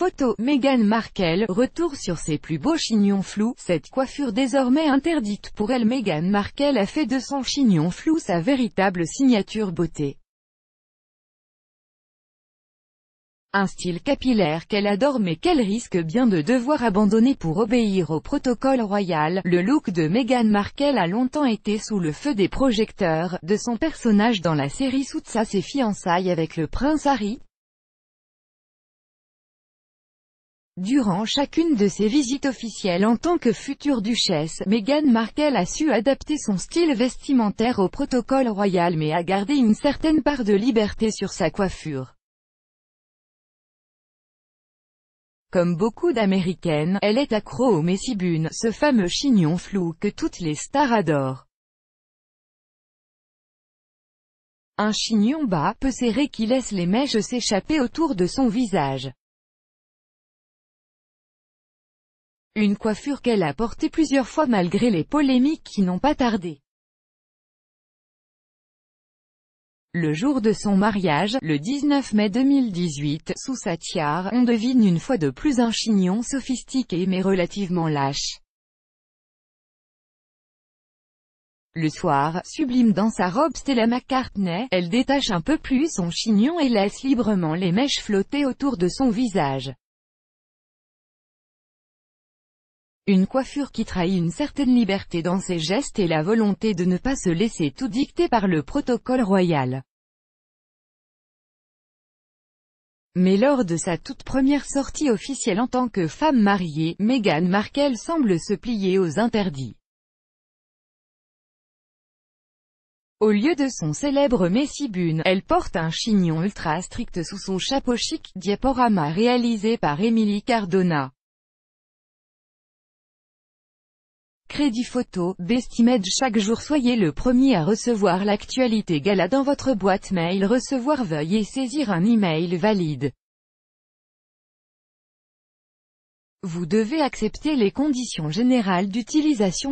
Photo, Meghan Markle, retour sur ses plus beaux chignons flous, cette coiffure désormais interdite pour elle Meghan Markle a fait de son chignon flou sa véritable signature beauté. Un style capillaire qu'elle adore mais qu'elle risque bien de devoir abandonner pour obéir au protocole royal, le look de Meghan Markle a longtemps été sous le feu des projecteurs, de son personnage dans la série Soutsa ses fiançailles avec le prince Harry, Durant chacune de ses visites officielles en tant que future duchesse, Meghan Markle a su adapter son style vestimentaire au protocole royal mais a gardé une certaine part de liberté sur sa coiffure. Comme beaucoup d'américaines, elle est accro au messibune, ce fameux chignon flou que toutes les stars adorent. Un chignon bas, peu serré qui laisse les mèches s'échapper autour de son visage. Une coiffure qu'elle a portée plusieurs fois malgré les polémiques qui n'ont pas tardé. Le jour de son mariage, le 19 mai 2018, sous sa tiare, on devine une fois de plus un chignon sophistiqué mais relativement lâche. Le soir, sublime dans sa robe Stella McCartney, elle détache un peu plus son chignon et laisse librement les mèches flotter autour de son visage. Une coiffure qui trahit une certaine liberté dans ses gestes et la volonté de ne pas se laisser tout dicter par le protocole royal. Mais lors de sa toute première sortie officielle en tant que femme mariée, Meghan Markle semble se plier aux interdits. Au lieu de son célèbre messibune, elle porte un chignon ultra strict sous son chapeau chic, diaporama réalisé par Emily Cardona. Crédit photo, bestimed chaque jour soyez le premier à recevoir l'actualité gala dans votre boîte mail recevoir veuillez saisir un email valide. Vous devez accepter les conditions générales d'utilisation